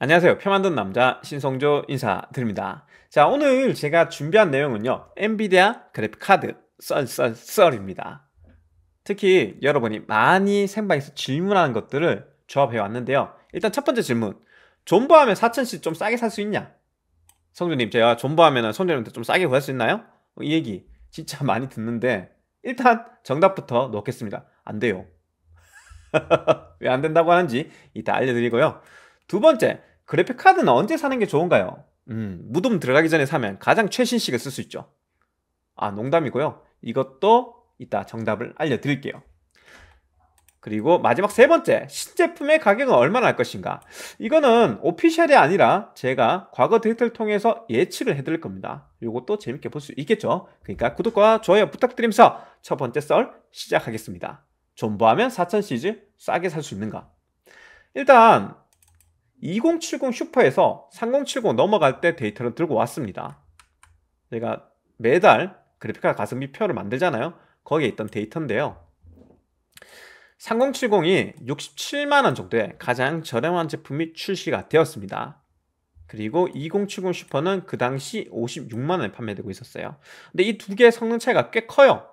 안녕하세요. 표 만든 남자 신성조 인사드립니다. 자, 오늘 제가 준비한 내용은요. 엔비디아 그래픽카드 썰썰썰입니다. 특히 여러분이 많이 생방에서 질문하는 것들을 조합해 왔는데요. 일단 첫 번째 질문. 존버하면 4천씩 좀 싸게 살 수 있냐? 성조님, 제가 존버하면 성조님한테 좀 싸게 구할 수 있나요? 이 얘기 진짜 많이 듣는데 일단 정답부터 넣겠습니다. 안 돼요. 왜 안 된다고 하는지 이따 알려드리고요. 두 번째, 그래픽 카드는 언제 사는 게 좋은가요? 음, 무덤 들어가기 전에 사면 가장 최신식을 쓸 수 있죠. 아, 농담이고요. 이것도 이따 정답을 알려드릴게요. 그리고 마지막 세 번째, 신제품의 가격은 얼마나 할 것인가? 이거는 오피셜이 아니라 제가 과거 데이터를 통해서 예측을 해드릴 겁니다. 이것도 재밌게 볼 수 있겠죠? 그러니까 구독과 좋아요 부탁드리면서 첫 번째 썰 시작하겠습니다. 존버하면 4000 시즈 싸게 살 수 있는가? 일단 2070 슈퍼에서 3070 넘어갈 때 데이터를 들고 왔습니다. 저가 매달 그래픽카드 가성비 표를 만들잖아요. 거기에 있던 데이터인데요. 3070이 67만원 정도에 가장 저렴한 제품이 출시가 되었습니다. 그리고 2070 슈퍼는 그 당시 56만원에 판매되고 있었어요. 근데 이 두 개의 성능 차이가 꽤 커요.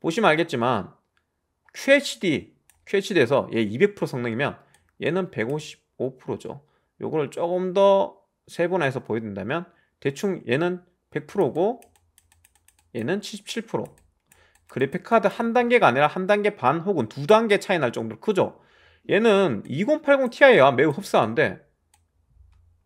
보시면 알겠지만 QHD, QHD에서 얘 200% 성능이면 얘는 150 5%죠. 요거를 조금 더 세분화해서 보여준다면 대충 얘는 100%고 얘는 77% 그래픽카드 한 단계가 아니라 한 단계 반 혹은 두 단계 차이 날 정도로 크죠 얘는 2080 Ti와 매우 흡사한데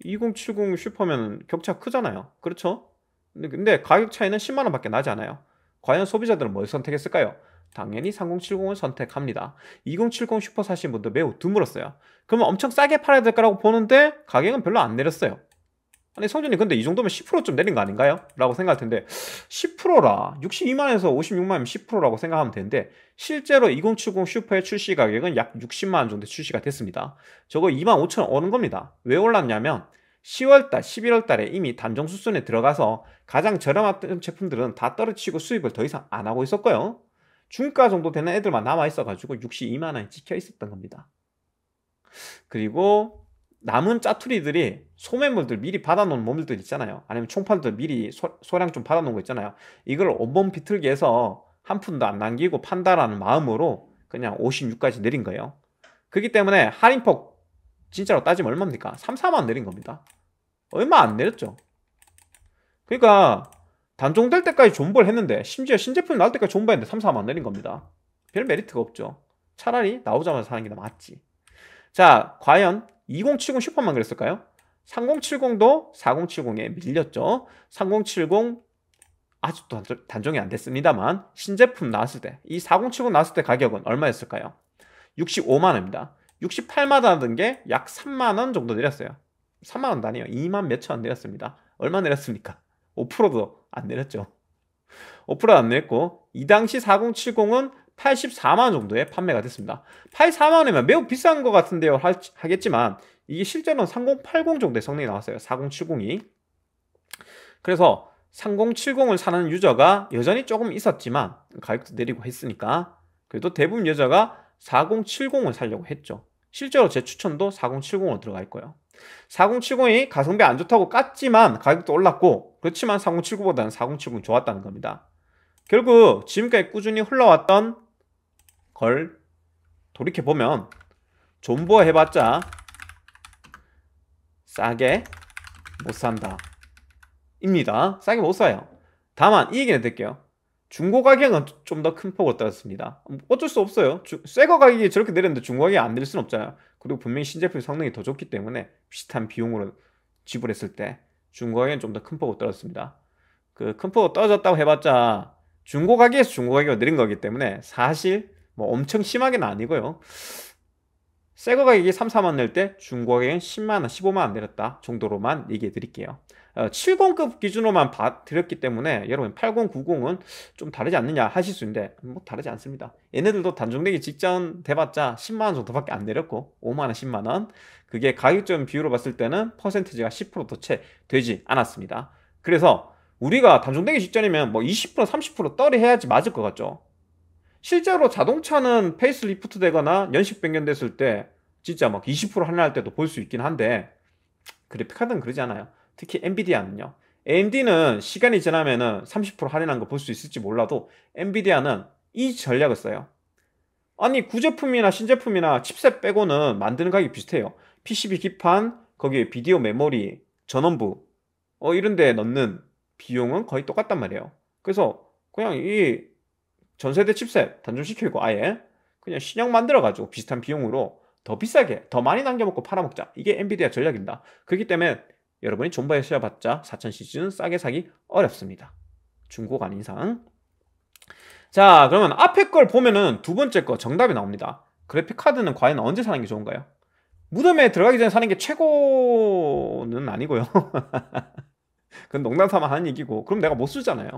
2070 슈퍼면 격차 크잖아요 그렇죠? 근데 가격 차이는 10만원 밖에 나지 않아요 과연 소비자들은 뭘 선택했을까요? 당연히 3070을 선택합니다. 2070 슈퍼 사신 분들 매우 드물었어요. 그러면 엄청 싸게 팔아야 될 거라고 보는데 가격은 별로 안 내렸어요. 아니 성준이 근데 이 정도면 10%좀 내린 거 아닌가요? 라고 생각할 텐데 10%라 62만에서 56만이면 10%라고 생각하면 되는데 실제로 2070 슈퍼의 출시 가격은 약 60만원 정도 출시가 됐습니다. 저거 2만 5천원 오는 겁니다. 왜 올랐냐면 10월달, 11월달에 이미 단종 수순에 들어가서 가장 저렴한 제품들은 다떨어지고 수입을 더 이상 안 하고 있었고요. 중가 정도 되는 애들만 남아있어가지고 62만 원이 찍혀 있었던 겁니다. 그리고 남은 짜투리들이 소매물들 미리 받아놓은 몸들 있잖아요. 아니면 총판들 미리 소, 량좀 받아놓은 거 있잖아요. 이걸 온몸 비틀기에서 한 푼도 안 남기고 판다라는 마음으로 그냥 56까지 내린 거예요. 그렇기 때문에 할인폭 진짜로 따지면 얼마입니까? 3, 4만 내린 겁니다. 얼마 안 내렸죠. 그러니까 단종될 때까지 존버를 했는데 심지어 신제품 나올 때까지 존버했는데 3, 4만 내린 겁니다. 별 메리트가 없죠. 차라리 나오자마자 사는 게 더 맞지. 자, 과연 2070 슈퍼만 그랬을까요? 3070도 4070에 밀렸죠. 3070 아직도 단종이 안 됐습니다만 신제품 나왔을 때 이 4070 나왔을 때 가격은 얼마였을까요? 65만원입니다. 68만원 하던 게 약 3만원 정도 내렸어요. 3만원 도아니에요 2만 몇천원 내렸습니다. 얼마 내렸습니까? 5%도 안 내렸죠. 5%안 내렸고이 당시 4070은 84만 원 정도에 판매가 됐습니다. 84만 원이면 매우 비싼 것 같은데요 하, 하겠지만 이게 실제로는 3080 정도의 성능이 나왔어요. 4070이. 그래서 3070을 사는 유저가 여전히 조금 있었지만 가격도 내리고 했으니까 그래도 대부분 여자가 4070을 살려고 했죠. 실제로 제 추천도 4070으로 들어갈 거예요. 4070이 가성비 안 좋다고 깠지만 가격도 올랐고 그렇지만 4079보다는 4070은 좋았다는 겁니다. 결국 지금까지 꾸준히 흘러왔던 걸 돌이켜보면 존버 해봤자 싸게 못 산다 입니다. 싸게 못 사요. 다만 이 얘기는 드릴게요. 중고 가격은 좀 더 큰 폭으로 떨어졌습니다. 어쩔 수 없어요. 새거 가격이 저렇게 내렸는데 중고 가격이 안 내릴 수는 없잖아요. 그리고 분명히 신제품 성능이 더 좋기 때문에 비슷한 비용으로 지불했을 때 중고가격은 좀더 큰 폭으로 떨어졌습니다. 그 큰 폭으로 떨어졌다고 해봤자 중고 가격에서 중고 가격이 느린 거기 때문에 사실 뭐 엄청 심하게는 아니고요. 새거 가격이 3, 4만 낼 때 중고 가격은 10만원, 15만원 내렸다 정도로만 얘기해 드릴게요. 70급 어, 기준으로만 봐 드렸기 때문에 여러분 80, 90은 좀 다르지 않느냐 하실 수 있는데 뭐 다르지 않습니다. 얘네들도 단종되기 직전 돼봤자 10만원 정도밖에 안 내렸고 5만원, 10만원 그게 가격점 비율로 봤을 때는 퍼센티지가 10%도 채 되지 않았습니다. 그래서 우리가 단종되기 직전이면 뭐 20%, 30% 떨이 해야지 맞을 것 같죠. 실제로 자동차는 페이스리프트 되거나 연식 변경됐을 때 진짜 막 20% 할인할 때도 볼 수 있긴 한데 그래픽카드는 그러지 않아요. 특히 엔비디아는요. AMD는 시간이 지나면은 30% 할인한 거 볼 수 있을지 몰라도 엔비디아는 이 전략을 써요. 아니 구제품이나 신제품이나 칩셋 빼고는 만드는 가격이 비슷해요. PCB 기판, 거기에 비디오 메모리, 전원부 어 이런 데 넣는 비용은 거의 똑같단 말이에요. 그래서 그냥 이 전세대 칩셋 단종시키고 아예 그냥 신형 만들어가지고 비슷한 비용으로 더 비싸게 더 많이 남겨먹고 팔아먹자 이게 엔비디아 전략입니다 그렇기 때문에 여러분이 존버에 쓰여봤자 4천 시즌 싸게 사기 어렵습니다 중고가 아닌 이상 자 그러면 앞에 걸 보면은 두 번째 거 정답이 나옵니다 그래픽카드는 과연 언제 사는 게 좋은가요? 무덤에 들어가기 전에 사는 게 최고는 아니고요 그건 농담삼아 하는 얘기고 그럼 내가 못 쓰잖아요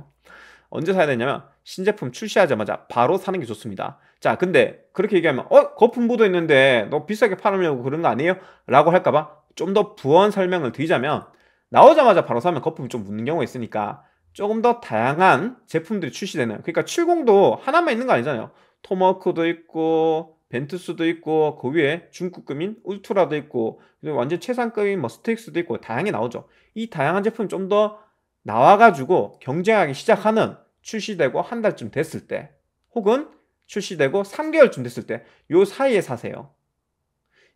언제 사야 되냐면 신제품 출시하자마자 바로 사는 게 좋습니다. 자, 근데 그렇게 얘기하면 어 거품 보도 있는데 너 비싸게 팔으려고 그런 거 아니에요? 라고 할까봐 좀 더 부원 설명을 드리자면 나오자마자 바로 사면 거품이 좀 묻는 경우가 있으니까 조금 더 다양한 제품들이 출시되는 그러니까 70도 하나만 있는 거 아니잖아요. 토마호크도 있고 벤투스도 있고 그 위에 중급급인 울트라도 있고 완전 최상급인 뭐 스틱스도 있고 다양하게 나오죠. 이 다양한 제품 좀더 나와가지고 경쟁하기 시작하는 출시되고 한 달쯤 됐을 때 혹은 출시되고 3개월쯤 됐을 때 요 사이에 사세요.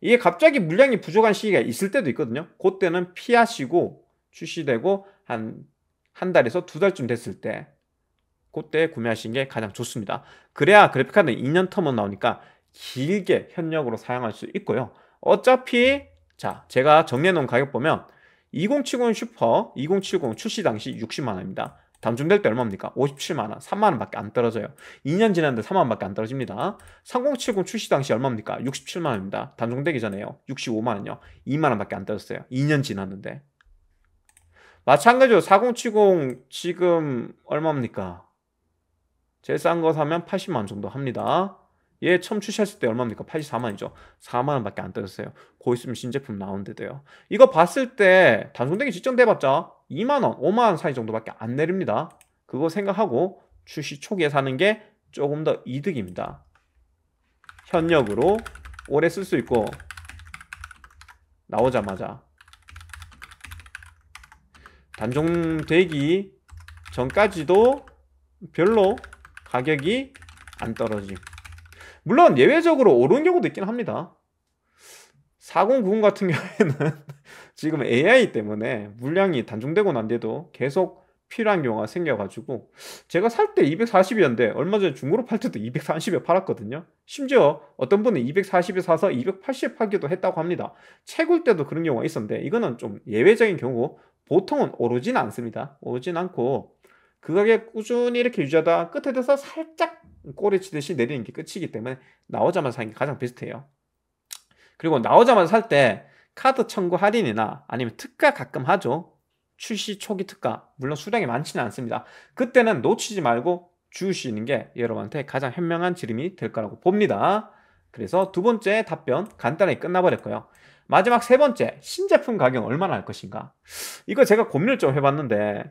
이게 갑자기 물량이 부족한 시기가 있을 때도 있거든요. 그때는 피하시고 출시되고 한, 한 달에서 두 달쯤 됐을 때 그때 구매하시는 게 가장 좋습니다. 그래야 그래픽카드 2년 텀은 나오니까 길게 현역으로 사용할 수 있고요. 어차피 자 제가 정리해놓은 가격 보면 2070 슈퍼 2070 출시 당시 60만원입니다. 단종될 때 얼마입니까? 57만원, 3만원밖에 안 떨어져요. 2년 지났는데 3만원밖에 안 떨어집니다. 3070 출시 당시 얼마입니까? 67만원입니다. 단종되기 전에요. 65만원요. 2만원밖에 안 떨어졌어요. 2년 지났는데. 마찬가지로 4070 지금 얼마입니까? 제일 싼거 사면 80만원 정도 합니다. 얘 처음 출시했을 때 얼마입니까? 84만이죠. 4만원밖에 안 떨어졌어요. 고 있으면 신제품 나온대요. 이거 봤을 때단순되기 직전돼봤자 2만원, 5만원 사이 정도밖에 안 내립니다. 그거 생각하고 출시 초기에 사는 게 조금 더 이득입니다. 현역으로 오래 쓸 수 있고 나오자마자 단종되기 전까지도 별로 가격이 안 떨어짐 물론 예외적으로 오른 경우도 있긴 합니다. 4090 같은 경우에는 지금 AI 때문에 물량이 단종되고 난 뒤에도 계속 필요한 경우가 생겨가지고 제가 살 때 240이었는데 얼마 전에 중고로 팔 때도 230에 팔았거든요. 심지어 어떤 분은 240에 사서 280에팔기도 했다고 합니다. 채굴 때도 그런 경우가 있었는데 이거는 좀 예외적인 경우 보통은 오르진 않습니다. 오르진 않고 그 가격 꾸준히 이렇게 유지하다 끝에 돼서 살짝 꼬리 치듯이 내리는 게 끝이기 때문에 나오자마자 사는 게 가장 비슷해요. 그리고 나오자마자 살 때 카드 청구 할인이나 아니면 특가 가끔 하죠. 출시 초기 특가. 물론 수량이 많지는 않습니다. 그때는 놓치지 말고 주시는 게 여러분한테 가장 현명한 지름이 될 거라고 봅니다. 그래서 두 번째 답변 간단하게 끝나버렸고요. 마지막 세 번째 신제품 가격 얼마나 할 것인가? 이거 제가 고민을 좀 해봤는데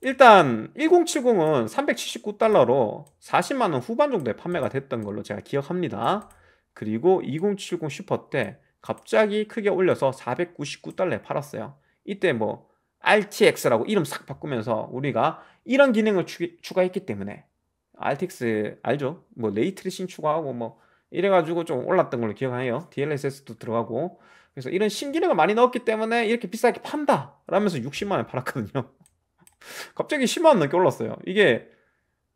일단 1070은 379달러로 40만원 후반 정도에 판매가 됐던 걸로 제가 기억합니다. 그리고 2070 슈퍼 때 갑자기 크게 올려서 499달러에 팔았어요. 이때 뭐 RTX라고 이름 싹 바꾸면서 우리가 이런 기능을 추, 가했기 때문에 RTX 알죠? 뭐 레이트리싱 추가하고 뭐 이래가지고 좀 올랐던 걸로 기억해요. DLSS도 들어가고 그래서 이런 신기능을 많이 넣었기 때문에 이렇게 비싸게 판다 라면서 60만원에 팔았거든요. 갑자기 10만원 넘게 올랐어요. 이게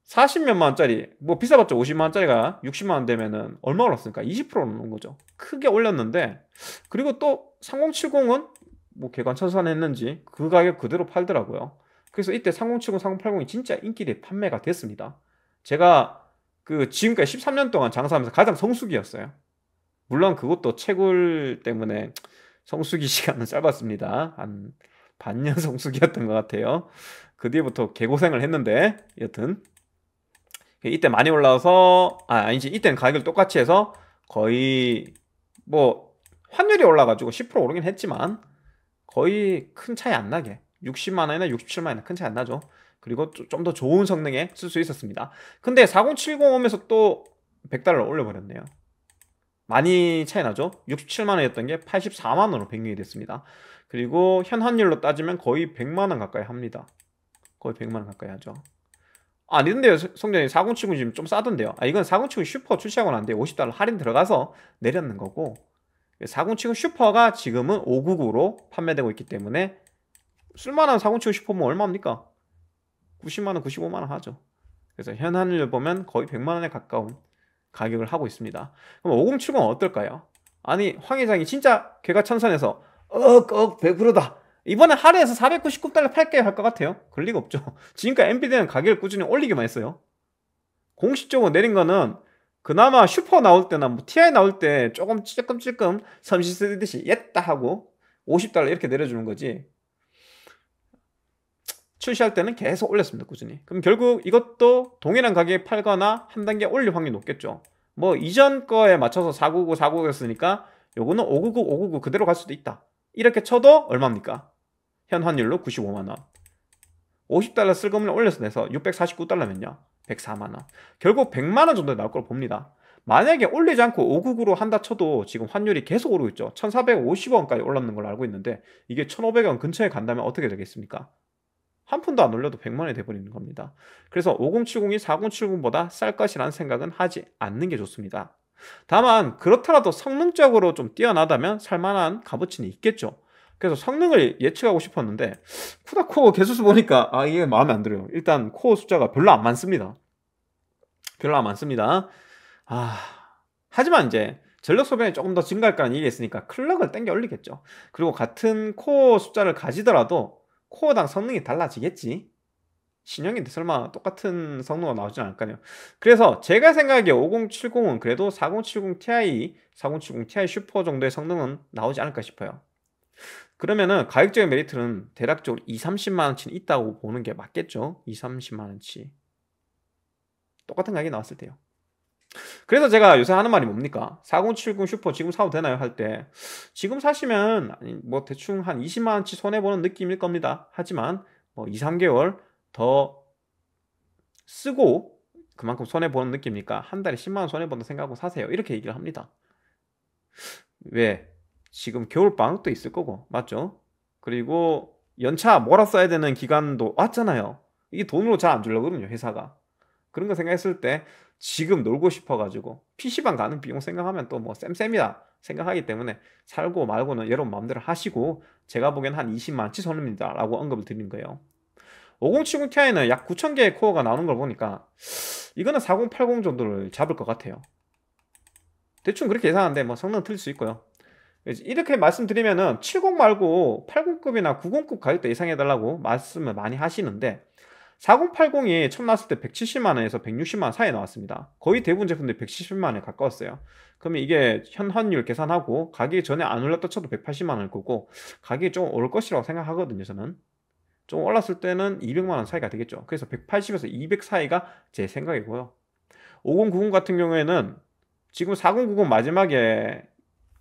40몇만 원짜리, 뭐 비싸봤자 50만 원짜리가 60만 원 되면은 얼마 올랐습니까? 20%오온 거죠. 크게 올렸는데, 그리고 또 3070은 뭐 개관 천산했는지 그 가격 그대로 팔더라고요. 그래서 이때 3070, 3080이 진짜 인기대 판매가 됐습니다. 제가 그 지금까지 13년 동안 장사하면서 가장 성수기였어요. 물론 그것도 채굴 때문에 성수기 시간은 짧았습니다. 한 반년 성수기였던것 같아요. 그 뒤부터 개고생을 했는데 여튼 이때 많이 올라와서 아 아니지 이때는 가격을 똑같이 해서 거의 뭐 환율이 올라가지고 10% 오르긴 했지만 거의 큰 차이 안 나게 60만 원이나 67만 원이나 큰 차이 안 나죠. 그리고 좀 더 좋은 성능에 쓸 수 있었습니다. 근데 4070 오면서 또 100달러 올려버렸네요. 많이 차이 나죠? 67만원이었던 게 84만원으로 변경이 됐습니다. 그리고 현 환율로 따지면 거의 100만원 가까이 합니다 거의 100만원 가까이 하죠 아니근데요 성전이 4 0 7 9 지금 좀 싸던데요 아 이건 4 0 7 9 슈퍼 출시하고 난 뒤에 50달러 할인 들어가서 내렸는 거고 4 0 7 9 슈퍼가 지금은 599로 판매되고 있기 때문에 쓸만한 4 0 7 9 슈퍼면 얼마입니까? 90만원 95만원 하죠 그래서 현 환율을 보면 거의 100만원에 가까운 가격을 하고 있습니다 그럼 5070은 어떨까요? 아니 황 회장이 진짜 개가 천선에서 억억 100%다. 이번에 하루에서 499달러 팔게할 것 같아요. 그럴 리가 없죠. 지금까지 엔비디아는 가격을 꾸준히 올리기만 했어요. 공식적으로 내린 거는 그나마 슈퍼 나올 때나 뭐 TI 나올 때 조금 찔끔찔끔 섬시 쓰듯이 옛다 하고 50달러 이렇게 내려주는 거지. 출시할 때는 계속 올렸습니다. 꾸준히. 그럼 결국 이것도 동일한 가격에 팔거나 한 단계 올릴 확률이 높겠죠. 뭐 이전 거에 맞춰서 499, 499였으니까 요거는 599, 599 그대로 갈 수도 있다. 이렇게 쳐도 얼마입니까? 현 환율로 95만원 50달러 쓸 거면 올려서 내서 649달러면요 104만원 결국 100만원 정도 나올 걸 봅니다 만약에 올리지 않고 5국으로 한다 쳐도 지금 환율이 계속 오르고 있죠 1450원까지 올랐는 걸로 알고 있는데 이게 1500원 근처에 간다면 어떻게 되겠습니까? 한 푼도 안 올려도 100만원이 돼버리는 겁니다 그래서 5070이 4070보다 쌀 것이라는 생각은 하지 않는 게 좋습니다 다만 그렇더라도 성능적으로 좀 뛰어나다면 살만한 값어치는 있겠죠. 그래서 성능을 예측하고 싶었는데 쿠다코어 개수수 보니까 아 이게 마음에 안 들어요. 일단 코어 숫자가 별로 안 많습니다. 별로 안 많습니다. 아 하지만 이제 전력 소변이 조금 더 증가할 거라는 얘기가 있으니까 클럭을 땡겨 올리겠죠. 그리고 같은 코어 숫자를 가지더라도 코어당 성능이 달라지겠지. 신형인데 설마 똑같은 성능으 나오진 않을 까요 그래서 제가 생각에 하기 5070은 그래도 4070 Ti, 4070 Ti 슈퍼 정도의 성능은 나오지 않을까 싶어요. 그러면은 가격적인 메리트는 대략적으로 2, 30만 원치는 있다고 보는 게 맞겠죠? 2, 30만 원치. 똑같은 가격이 나왔을 때요. 그래서 제가 요새 하는 말이 뭡니까? 4070 슈퍼 지금 사도 되나요? 할 때 지금 사시면 뭐 대충 한 20만 원치 손해 보는 느낌일 겁니다. 하지만 뭐 2, 3개월 더 쓰고 그만큼 손해보는 느낌이니까 한 달에 10만원 손해본다 생각하고 사세요. 이렇게 얘기를 합니다. 왜? 지금 겨울방학도 있을 거고, 맞죠? 그리고 연차 몰아 써야 되는 기간도 왔잖아요. 이게 돈으로 잘 안 주려거든요, 회사가. 그런 거 생각했을 때 지금 놀고 싶어가지고 PC방 가는 비용 생각하면 또뭐 쌤쌤이다 생각하기 때문에 살고 말고는 여러분 마음대로 하시고 제가 보기엔 한 20만치 손입니다 라고 언급을 드린 거예요. 5070 Ti는 약 9000개의 코어가 나오는 걸 보니까 이거는 4080 정도를 잡을 것 같아요 대충 그렇게 예상하는데 뭐 성능 틀릴 수 있고요 이렇게 말씀드리면은 70 말고 80급이나 90급 가격대 예상해달라고 말씀을 많이 하시는데 4080이 처음 나왔을 때 170만원에서 160만원 사이에 나왔습니다 거의 대부분 제품들이 170만원에 가까웠어요 그러면 이게 현환율 계산하고 가격이 전에 안 올랐다 쳐도 180만원일 거고 가격이 좀 오를 것이라고 생각하거든요 저는 좀 올랐을 때는 200만 원 차이가 되겠죠. 그래서 180에서 200 사이가 제 생각이고요. 5090 같은 경우에는 지금 4090 마지막에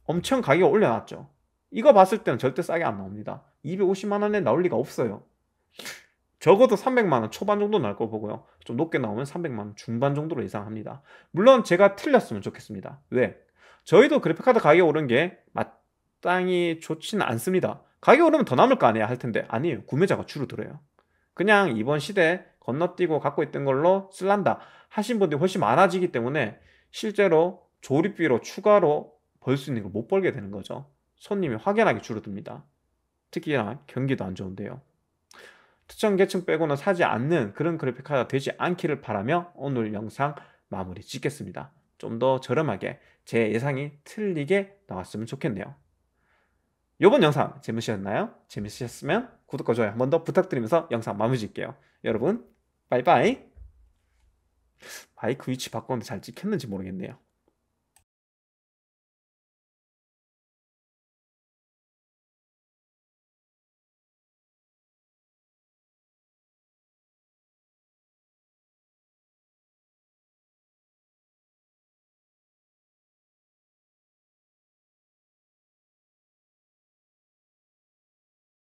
엄청 가격 올려놨죠. 이거 봤을 때는 절대 싸게 안 나옵니다. 250만 원에 나올 리가 없어요. 적어도 300만 원 초반 정도 나올 거 보고요. 좀 높게 나오면 300만 원 중반 정도로 예상합니다. 물론 제가 틀렸으면 좋겠습니다. 왜? 저희도 그래픽카드 가격 오른 게 마땅히 좋지는 않습니다. 가격 오르면 더 남을 거 아니야 할 텐데 아니에요. 구매자가 줄어들어요. 그냥 이번 시대 건너뛰고 갖고 있던 걸로 쓸란다 하신 분들이 훨씬 많아지기 때문에 실제로 조립비로 추가로 벌 수 있는 걸 못 벌게 되는 거죠. 손님이 확연하게 줄어듭니다. 특히나 경기도 안 좋은데요. 특정 계층 빼고는 사지 않는 그런 그래픽 카드가 되지 않기를 바라며 오늘 영상 마무리 짓겠습니다. 좀 더 저렴하게 제 예상이 틀리게 나왔으면 좋겠네요. 이번 영상 재밌으셨나요? 재밌으셨으면 구독과 좋아요 한 번 더 부탁드리면서 영상 마무리 짓게요. 여러분, 바이바이. 마이크 위치 바꿨는데 잘 찍혔는지 모르겠네요.